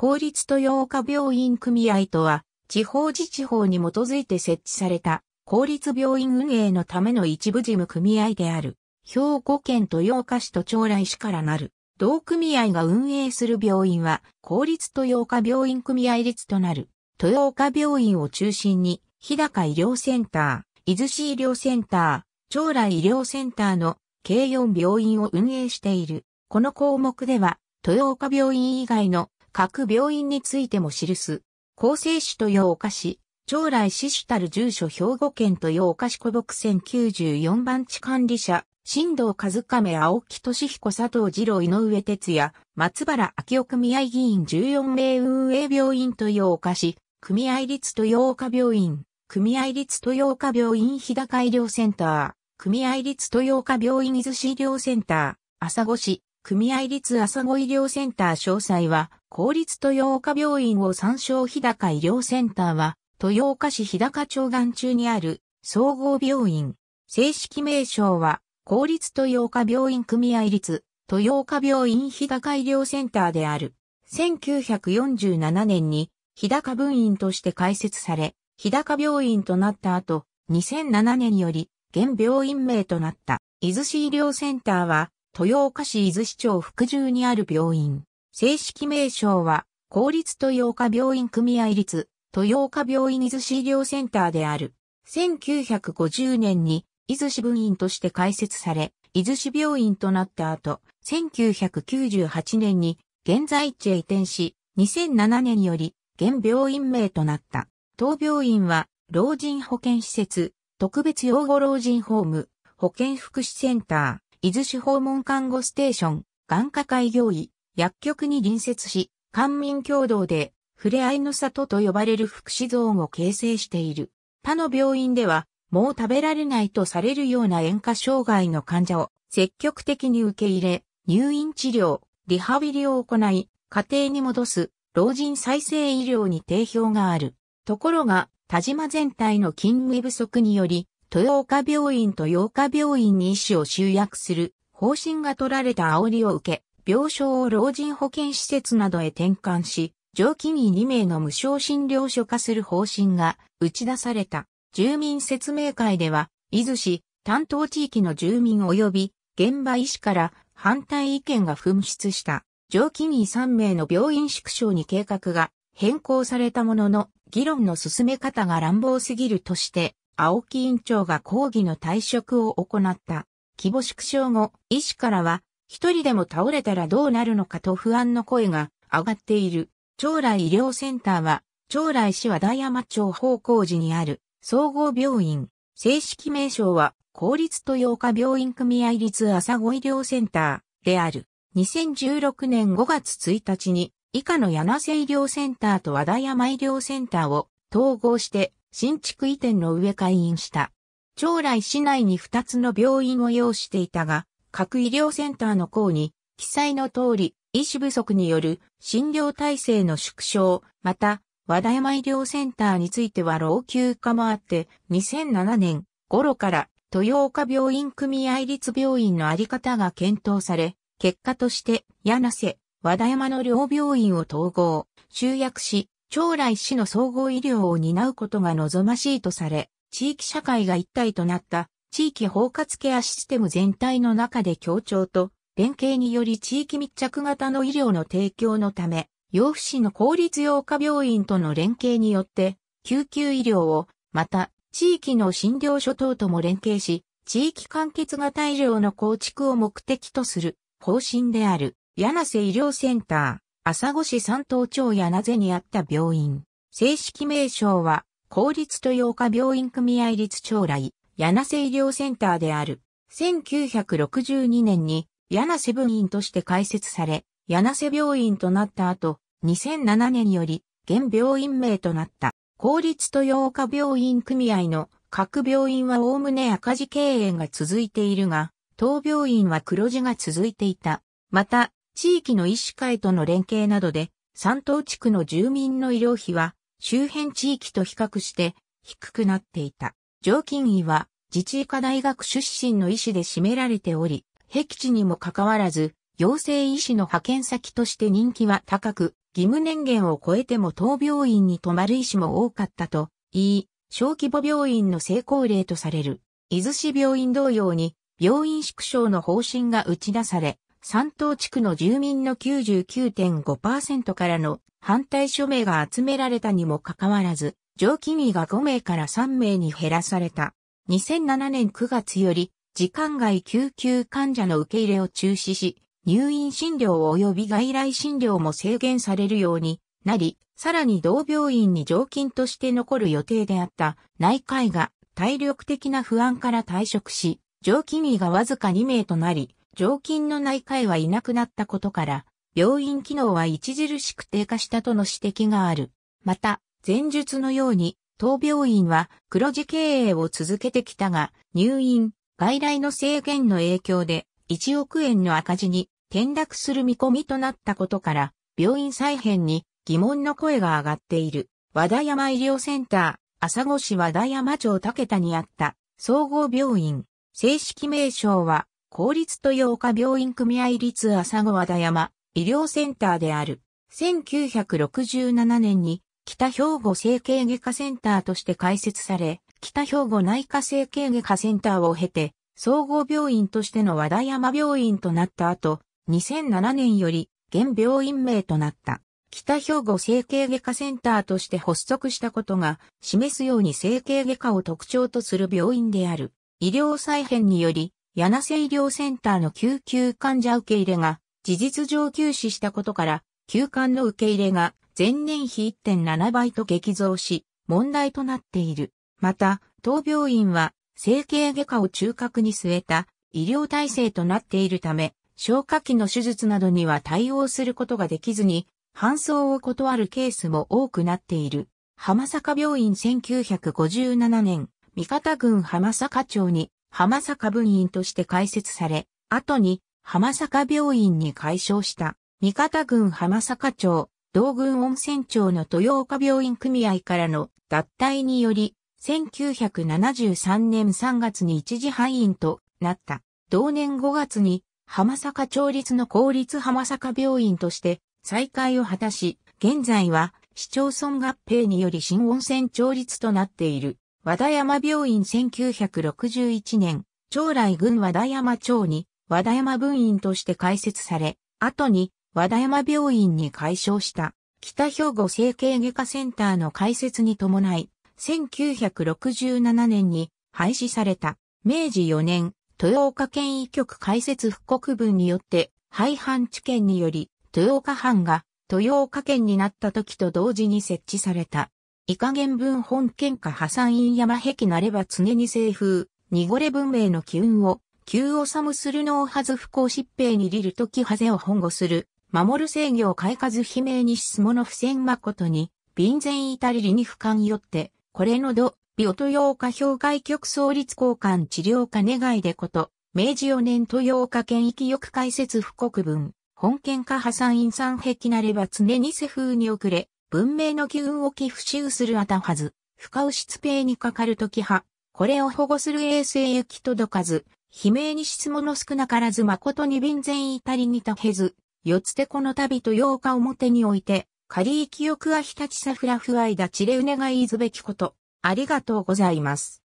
公立豊岡病院組合とは、地方自治法に基づいて設置された、公立病院運営のための一部事務組合である、兵庫県豊岡市と長来市からなる。同組合が運営する病院は、公立豊岡病院組合率となる、豊岡病院を中心に、日高医療センター、伊豆市医療センター、長来医療センターの計4病院を運営している。この項目では、豊岡病院以外の各病院についても記す。厚生市と洋岡市、将来死主たる住所兵庫県と洋岡市古木線94番地管理者、新藤和亀青木俊彦佐藤二郎井上哲也、松原明夫組合議員14名運営病院と洋岡市、組合立豊洋岡病院、組合立豊洋岡病院日高医療センター、組合立豊洋岡病院伊豆市医療センター、朝子市、組合立朝子医療センター詳細は、公立豊岡病院を参照日高医療センターは、豊岡市日高町岸中にある総合病院。正式名称は、公立豊岡病院組合立、豊岡病院日高医療センターである。1947年に、日高分院として開設され、日高病院となった後、2007年より、現病院名となった、伊豆市医療センターは、豊岡市伊豆市町福住にある病院。正式名称は、公立豊岡病院組合立、豊岡病院伊豆市医療センターである。1950年に伊豆市分院として開設され、伊豆市病院となった後、1998年に現在地へ移転し、2007年より現病院名となった。当病院は老人保健施設、特別養護老人ホーム、保健福祉センター、伊豆市訪問看護ステーション、眼科開業医、薬局に隣接し、官民共同で、触れ合いの里と呼ばれる福祉ゾーンを形成している。他の病院では、もう食べられないとされるような塩化障害の患者を積極的に受け入れ、入院治療、リハビリを行い、家庭に戻す老人再生医療に定評がある。ところが、田島全体の勤務不足により、豊岡病院と洋日病院に医師を集約する方針が取られた煽りを受け、病床を老人保健施設などへ転換し、上記に2名の無償診療所化する方針が打ち出された。住民説明会では、伊豆市、担当地域の住民及び現場医師から反対意見が噴出した。上記に3名の病院縮小に計画が変更されたものの、議論の進め方が乱暴すぎるとして、青木委員長が抗議の退職を行った。規模縮小後、医師からは、一人でも倒れたらどうなるのかと不安の声が上がっている。長来医療センターは、長来市和田山町方向寺にある総合病院。正式名称は、公立豊岡病院組合立朝子医療センターである。2016年5月1日に、以下の柳瀬医療センターと和田山医療センターを統合して新築移転の上開院した。長来市内に2つの病院を要していたが、各医療センターの項に、記載の通り、医師不足による診療体制の縮小、また、和田山医療センターについては老朽化もあって、2007年頃から豊岡病院組合立病院のあり方が検討され、結果として柳瀬、和田山の両病院を統合、集約し、将来市の総合医療を担うことが望ましいとされ、地域社会が一体となった地域包括ケアシステム全体の中で協調と連携により地域密着型の医療の提供のため、養父市の公立養科病院との連携によって、救急医療を、また、地域の診療所等とも連携し、地域完結型医療の構築を目的とする方針である、柳瀬医療センター、朝子市三東町柳瀬にあった病院。正式名称は、公立と養科病院組合立町来。柳瀬医療センターである。1962年に柳瀬分院として開設され、柳瀬病院となった後、2007年により、現病院名となった、公立豊岡病院組合の各病院はおおむね赤字経営が続いているが、当病院は黒字が続いていた。また、地域の医師会との連携などで、山東地区の住民の医療費は、周辺地域と比較して低くなっていた。常勤医は、自治医科大学出身の医師で占められており、僻地にもかかわらず、陽性医師の派遣先として人気は高く、義務年限を超えても当病院に泊まる医師も多かったと言い、小規模病院の成功例とされる。伊豆市病院同様に、病院縮小の方針が打ち出され、山東地区の住民の99.5%からの反対署名が集められたにもかかわらず、上記議が5名から3名に減らされた。2007年9月より、時間外救急患者の受け入れを中止し、入院診療及び外来診療も制限されるようになり、さらに同病院に常勤として残る予定であった内科医が体力的な不安から退職し、常勤医がわずか2名となり、常勤の内科医はいなくなったことから、病院機能は著しく低下したとの指摘がある。また、前述のように、当病院は黒字経営を続けてきたが、入院、外来の制限の影響で1億円の赤字に転落する見込みとなったことから、病院再編に疑問の声が上がっている。和田山医療センター、朝子市和田山町竹田にあった総合病院。正式名称は、公立豊岡病院組合立朝子和田山医療センターである。1967年に北兵庫整形外科センターとして開設され、北兵庫内科整形外科センターを経て、総合病院としての和田山病院となった後、2007年より現病院名となった。北兵庫整形外科センターとして発足したことが示すように整形外科を特徴とする病院である。医療再編により、柳瀬医療センターの救急患者受け入れが事実上休止したことから、休館の受け入れが前年比1.7倍と激増し、問題となっている。また、当病院は、整形外科を中核に据えた医療体制となっているため、消化器の手術などには対応することができずに、搬送を断るケースも多くなっている。浜坂病院1957年、三方郡浜坂町に浜坂分院として開設され、後に浜坂病院に改称した。三方郡浜坂町道軍温泉町の豊岡病院組合からの脱退により、1973年3月に一時廃院となった。同年5月に浜坂町立の公立浜坂病院として再開を果たし、現在は市町村合併により新温泉町立となっている。和田山病院1961年、将来郡和田山町に和田山分院として開設され、後に和田山病院に改称した、北兵庫整形外科センターの開設に伴い、1967年に廃止された、明治4年、豊岡県医局開設復刻分によって、廃藩置県により、豊岡藩が豊岡県になった時と同時に設置された。以下原文本県下破産院山壁なれば常に西風、濁れ文明の機運を、急収むするのはず不幸疾病にルト時ハゼを保護する、守る制御開かず悲鳴にしもの不戦誠に、便前至り理に不感よって、これの度、美音用歌評外局創立交換治療科願いでこと、明治4年豊岡県域翼解説布告文、本県下破産院産壁なれば常に世風に遅れ、文明の機運を寄付しうするあたはず、深う失平にかかるときは、これを保護する衛生行き届かず、悲鳴に質問の少なからず誠に便前至りにたへず、四つてこの旅と八日表において、仮行きよは日立さふらふあいだちれうねがいずべきこと、ありがとうございます。